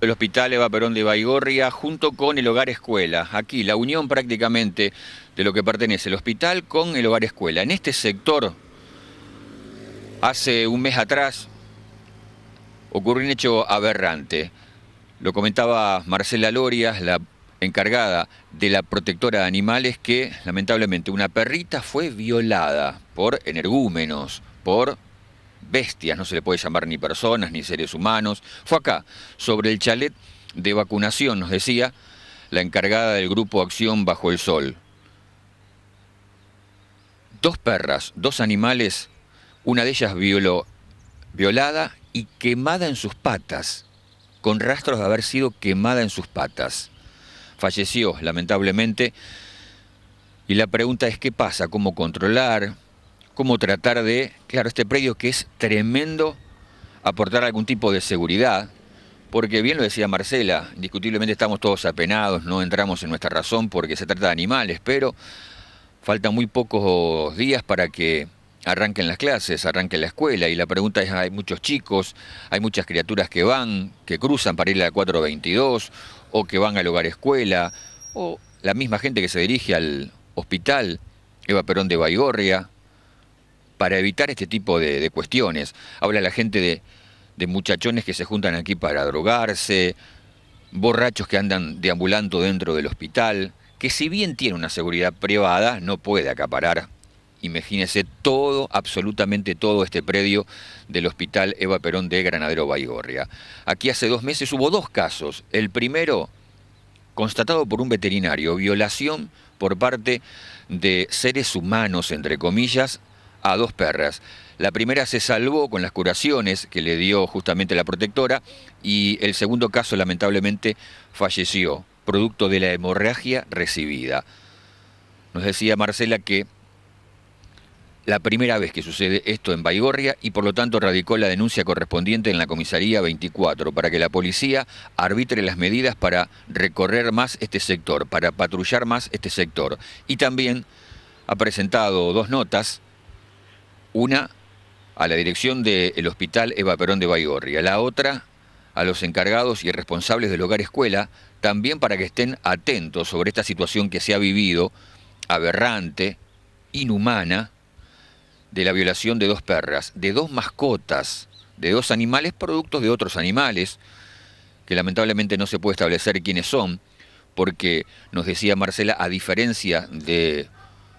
El hospital Eva Perón de Baigorria junto con el hogar escuela. Aquí la unión prácticamente de lo que pertenece el hospital con el hogar escuela. En este sector, hace un mes atrás, ocurrió un hecho aberrante. Lo comentaba Marcela Lorias, la encargada de la protectora de animales, que lamentablemente una perrita fue violada por energúmenos, por bestias, no se le puede llamar ni personas ni seres humanos. Fue acá, sobre el chalet de vacunación, nos decía la encargada del grupo Acción Bajo el Sol. Dos perras, dos animales, una de ellas violada y quemada en sus patas, con rastros de haber sido quemada en sus patas. Falleció, lamentablemente, y la pregunta es qué pasa, cómo controlar, cómo tratar de, claro, este predio que es tremendo, aportar algún tipo de seguridad, porque bien lo decía Marcela, indiscutiblemente estamos todos apenados, no entramos en nuestra razón porque se trata de animales, pero faltan muy pocos días para que arranquen las clases, arranquen la escuela, y la pregunta es, hay muchos chicos, hay muchas criaturas que van, que cruzan para ir a la 422, o que van al hogar escuela, o la misma gente que se dirige al hospital, Eva Perón de Baigorria, para evitar este tipo de, cuestiones. Habla la gente de, muchachones que se juntan aquí para drogarse, borrachos que andan deambulando dentro del hospital, que si bien tiene una seguridad privada, no puede acaparar. Imagínese todo, absolutamente todo este predio del Hospital Eva Perón de Granadero Baigorria. Aquí hace dos meses hubo dos casos. El primero, constatado por un veterinario, violación por parte de seres humanos, entre comillas, a dos perras. La primera se salvó con las curaciones que le dio justamente la protectora y el segundo caso lamentablemente falleció, producto de la hemorragia recibida. Nos decía Marcela que la primera vez que sucede esto en Baigorria y por lo tanto radicó la denuncia correspondiente en la comisaría 24 para que la policía arbitre las medidas para recorrer más este sector, para patrullar más este sector. Y también ha presentado dos notas una a la dirección del Hospital Eva Perón de Baigorria, la otra a los encargados y responsables del hogar escuela, también para que estén atentos sobre esta situación que se ha vivido, aberrante, inhumana, de la violación de dos perras, de dos mascotas, de dos animales productos de otros animales, que lamentablemente no se puede establecer quiénes son, porque nos decía Marcela, a diferencia de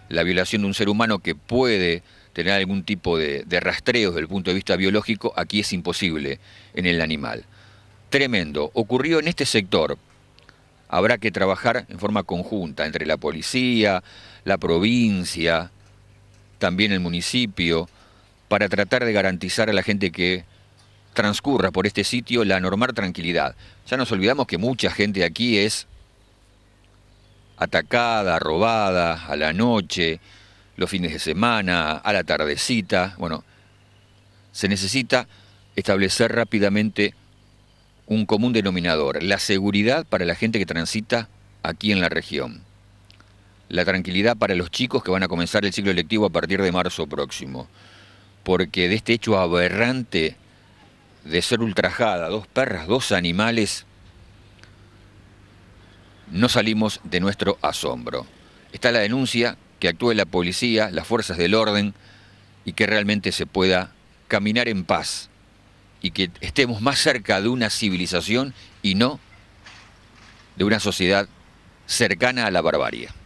la violación de un ser humano que puede tener algún tipo de, rastreos rastreo desde el punto de vista biológico, aquí es imposible en el animal. Tremendo. Ocurrió en este sector. Habrá que trabajar en forma conjunta entre la policía, la provincia, también el municipio, para tratar de garantizar a la gente que transcurra por este sitio la normal tranquilidad. Ya nos olvidamos que mucha gente aquí es atacada, robada, a la noche, los fines de semana, a la tardecita. Bueno, se necesita establecer rápidamente un común denominador, la seguridad para la gente que transita aquí en la región, la tranquilidad para los chicos que van a comenzar el ciclo electivo a partir de marzo próximo, porque de este hecho aberrante de ser ultrajada, dos perras, dos animales, no salimos de nuestro asombro. Está la denuncia que actúe la policía, las fuerzas del orden y que realmente se pueda caminar en paz y que estemos más cerca de una civilización y no de una sociedad cercana a la barbarie.